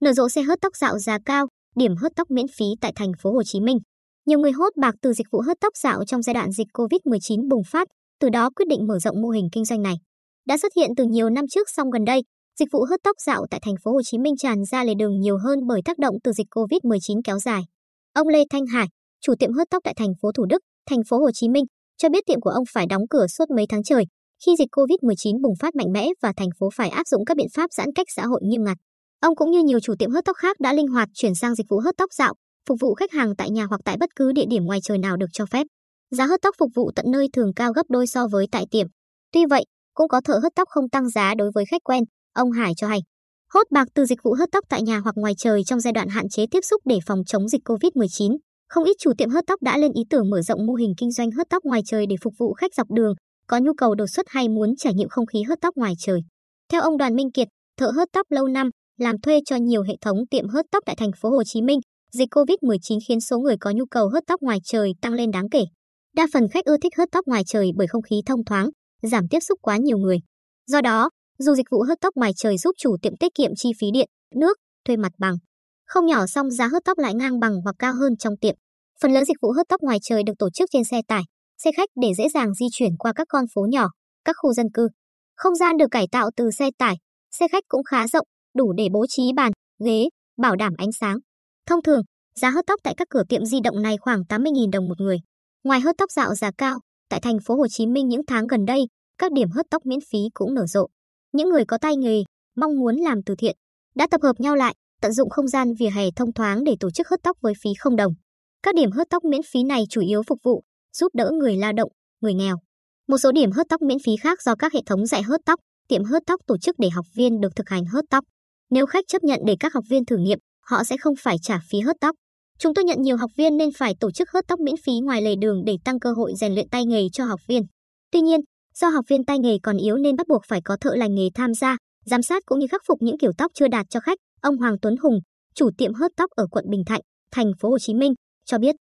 Nở rộ xe hớt tóc dạo giá cao, điểm hớt tóc miễn phí tại thành phố Hồ Chí Minh. Nhiều người hốt bạc từ dịch vụ hớt tóc dạo trong giai đoạn dịch Covid-19 bùng phát, từ đó quyết định mở rộng mô hình kinh doanh này. Đã xuất hiện từ nhiều năm trước song gần đây, dịch vụ hớt tóc dạo tại thành phố Hồ Chí Minh tràn ra lề đường nhiều hơn bởi tác động từ dịch Covid-19 kéo dài. Ông Lê Thanh Hải, chủ tiệm hớt tóc tại thành phố Thủ Đức, thành phố Hồ Chí Minh, cho biết tiệm của ông phải đóng cửa suốt mấy tháng trời khi dịch Covid-19 bùng phát mạnh mẽ và thành phố phải áp dụng các biện pháp giãn cách xã hội nghiêm ngặt. Ông cũng như nhiều chủ tiệm hớt tóc khác đã linh hoạt chuyển sang dịch vụ hớt tóc dạo, phục vụ khách hàng tại nhà hoặc tại bất cứ địa điểm ngoài trời nào được cho phép. Giá hớt tóc phục vụ tận nơi thường cao gấp đôi so với tại tiệm. Tuy vậy, cũng có thợ hớt tóc không tăng giá đối với khách quen, ông Hải cho hay. Hốt bạc từ dịch vụ hớt tóc tại nhà hoặc ngoài trời trong giai đoạn hạn chế tiếp xúc để phòng chống dịch COVID-19. Không ít chủ tiệm hớt tóc đã lên ý tưởng mở rộng mô hình kinh doanh hớt tóc ngoài trời để phục vụ khách dọc đường, có nhu cầu đột xuất hay muốn trải nghiệm không khí hớt tóc ngoài trời. Theo ông Đoàn Minh Kiệt, thợ hớt tóc lâu năm, làm thuê cho nhiều hệ thống tiệm hớt tóc tại thành phố Hồ Chí Minh, dịch Covid-19 khiến số người có nhu cầu hớt tóc ngoài trời tăng lên đáng kể. Đa phần khách ưa thích hớt tóc ngoài trời bởi không khí thông thoáng, giảm tiếp xúc quá nhiều người. Do đó, dù dịch vụ hớt tóc ngoài trời giúp chủ tiệm tiết kiệm chi phí điện, nước, thuê mặt bằng, không nhỏ song giá hớt tóc lại ngang bằng hoặc cao hơn trong tiệm. Phần lớn dịch vụ hớt tóc ngoài trời được tổ chức trên xe tải, xe khách để dễ dàng di chuyển qua các con phố nhỏ, các khu dân cư. Không gian được cải tạo từ xe tải, xe khách cũng khá rộng, đủ để bố trí bàn, ghế, bảo đảm ánh sáng. Thông thường, giá hớt tóc tại các cửa tiệm di động này khoảng 80.000 đồng một người. Ngoài hớt tóc dạo giá cao, tại thành phố Hồ Chí Minh những tháng gần đây, các điểm hớt tóc miễn phí cũng nở rộ. Những người có tay nghề, mong muốn làm từ thiện, đã tập hợp nhau lại, tận dụng không gian vỉa hè thông thoáng để tổ chức hớt tóc với phí không đồng. Các điểm hớt tóc miễn phí này chủ yếu phục vụ giúp đỡ người lao động, người nghèo. Một số điểm hớt tóc miễn phí khác do các hệ thống dạy hớt tóc, tiệm hớt tóc tổ chức để học viên được thực hành hớt tóc. Nếu khách chấp nhận để các học viên thử nghiệm, họ sẽ không phải trả phí hớt tóc. Chúng tôi nhận nhiều học viên nên phải tổ chức hớt tóc miễn phí ngoài lề đường để tăng cơ hội rèn luyện tay nghề cho học viên. Tuy nhiên, do học viên tay nghề còn yếu nên bắt buộc phải có thợ lành nghề tham gia, giám sát cũng như khắc phục những kiểu tóc chưa đạt cho khách, ông Hoàng Tuấn Hùng, chủ tiệm hớt tóc ở quận Bình Thạnh, thành phố Hồ Chí Minh cho biết.